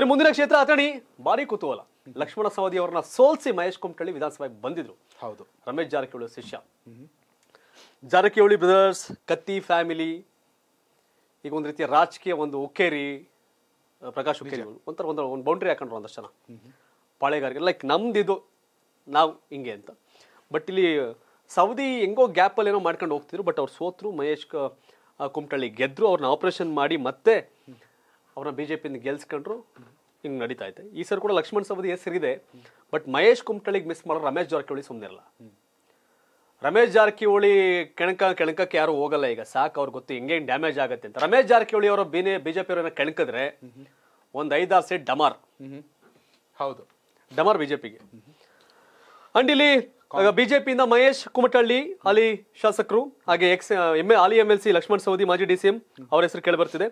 ಇನ್ನು ಮುಂದಿನ ಕ್ಷೇತ್ರ ಅಥಣಿ ಭಾರಿ ಕುತೂಹಲ ಲಕ್ಷ್ಮಣ ಸವದಿ ಅವರನ್ನ ಸೋಲ್ಸಿ ಮಹೇಶ್ ಕುಮಟಳ್ಳಿ ವಿಧಾನಸಭೆಗೆ ಬಂದಿದ್ರು ಹೌದು ರಮೇಶ್ ಜಾರಕಿಹೊಳಿ ಶಿಷ್ಯ ಜಾರಕಿಹೊಳಿ ಬ್ರದರ್ಸ್ ಕತ್ತಿ ಫ್ಯಾಮಿಲಿ ಈಗ ಒಂದು ರೀತಿಯ ರಾಜಕೀಯ ಒಂದು ಉಕ್ಕೇರಿ ಪ್ರಕಾಶ್ ಹುಕ್ಕೇರಿ ಒಂಥರ ಒಂದು ಒಂದು ಬೌಂಡ್ರಿ ಹಾಕೊಂಡ್ರು ಒಂದಷ್ಟು ಜನ ಪಾಳೆಗಾರಿಕೆ ಲೈಕ್ ನಮ್ದಿದು ನಾವು ಹಿಂಗೆ ಅಂತ ಬಟ್ ಇಲ್ಲಿ ಸೌದಿ ಹೆಂಗೋ ಗ್ಯಾಪಲ್ಲಿ ಏನೋ ಮಾಡ್ಕೊಂಡು ಹೋಗ್ತಿದ್ರು ಬಟ್ ಅವ್ರು ಸೋತ್ರು ಮಹೇಶ್ ಕುಮಟಳ್ಳಿ ಗೆದ್ದರು ಅವ್ರನ್ನ ಆಪರೇಷನ್ ಮಾಡಿ ಮತ್ತೆ ಅವ್ರನ್ನ ಬಿ ಜೆ ಪಿಯಿಂದ ಗೆಲ್ಸ್ಕೊಂಡ್ರು ಹಿಂಗೆ ನಡೀತಾ ಐತೆ ಈ ಸರ್ ಕೂಡ ಲಕ್ಷ್ಮಣ್ ಸವದಿ ಹೆಸರಿದೆ ಬಟ್ ಮಹೇಶ್ ಕುಮಟಳಿಗೆ ಮಿಸ್ ಮಾಡೋ ರಮೇಶ್ ಜಾರಕಿಹೊಳಿ ಇರಲ್ಲ ರಮೇಶ್ ಜಾರಕಿಹೊಳಿ ಕೆಣಕ ಕೆಣಕಕ್ಕೆ ಯಾರು ಹೋಗಲ್ಲ ಈಗ ಸಾಕು ಅವ್ರಿಗೆ ಗೊತ್ತು ಹೆಂಗೆ ಡ್ಯಾಮೇಜ್ ಆಗುತ್ತೆ ಅಂತ ರಮೇಶ್ ಜಾರಕಿಹೊಳಿ ಅವರ ಜೆ ಅವರನ್ನ ಕೆಣಕಿದ್ರೆ ಒಂದು ಐದಾರು ಸೀಟ್ ಡಮಾರ್ ಹೌದು ಡಮಾರ್ ಬಿಜೆಪಿಗೆ ಅಂಡ್ ಇಲ್ಲಿ ಬಿಜೆಪಿಯಿಂದ ಮಹೇಶ್ ಕುಮಟಳ್ಳಿ ಅಲಿ ಶಾಸಕರು ಹಾಗೆ ಎಕ್ಸ್ ಎಂ ಅಲಿ M L C Laxman Savadi ಮಾಜಿ ಡಿಸಿಎಂ ಅವರ ಹೆಸರು ಬರ್ತಿದೆ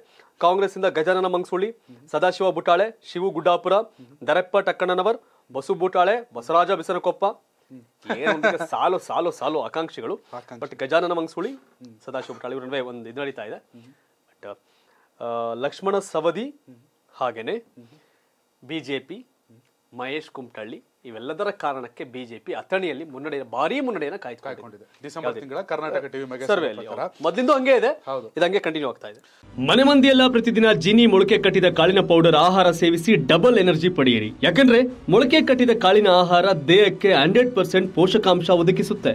ಕಾಂಗ್ರೆಸ್ ಇಂದ ಗಜಾನನ ಮಂಗ್ಸುಳಿ ಸದಾಶಿವ ಬುಟಾಳೆ ಶಿವು ಗುಡ್ಡಾಪುರ ದರಪ್ಪ ಟಕ್ಕಣ್ಣನವರ್ ಬಸು ಬುಟಾಳೆ ಬಸರಾಜ ಬಿಸನಕೊಪ್ಪ ಸಾಲು ಸಾಲು ಸಾಲು ಆಕಾಂಕ್ಷಿಗಳು ಬಟ್ ಗಜಾನನ ಮಂಗ್ಸುಳಿ ಸದಾಶಿವ ಬುಟಾಳೆ ಇವ್ರೇ ಒಂದು ಇದು ನಡೀತಾ ಇದೆ ಬಟ್ ಲಕ್ಷ್ಮಣ ಸವದಿ ಹಾಗೇನೆ ಬಿಜೆಪಿ ಮಹೇಶ್ ಕುಮಟಳ್ಳಿ ಇವೆಲ್ಲದರ ಕಾರಣಕ್ಕೆ ಬಿಜೆಪಿ ಅಥಣಿಯಲ್ಲಿ ಮುನ್ನಡೆಯ ಭಾರಿ ಮುನ್ನಡೆಯನ್ನು ಕಾಯ್ದುಕೊಂಡಿದೆ ಡಿಸೆಂಬರ್ ತಿಂಗಳ ಕರ್ನಾಟಕ ಟಿವಿ ಮೊದಲಿಂದ ಹಂಗೆ ಇದೆ ಇದು ಹಂಗೆ ಕಂಟಿನ್ಯೂ ಆಗ್ತಾ ಇದೆ ಮನೆ ಮಂದಿಯೆಲ್ಲ ಪ್ರತಿದಿನ ಜೀನಿ ಮೊಳಕೆ ಕಟ್ಟಿದ ಕಾಳಿನ ಪೌಡರ್ ಆಹಾರ ಸೇವಿಸಿ ಡಬಲ್ ಎನರ್ಜಿ ಪಡೆಯಿರಿ ಯಾಕಂದ್ರೆ ಮೊಳಕೆ ಕಟ್ಟಿದ ಕಾಳಿನ ಆಹಾರ ದೇಹಕ್ಕೆ ಹಂಡ್ರೆಡ್ ಪರ್ಸೆಂಟ್ ಪೋಷಕಾಂಶ ಒದಗಿಸುತ್ತೆ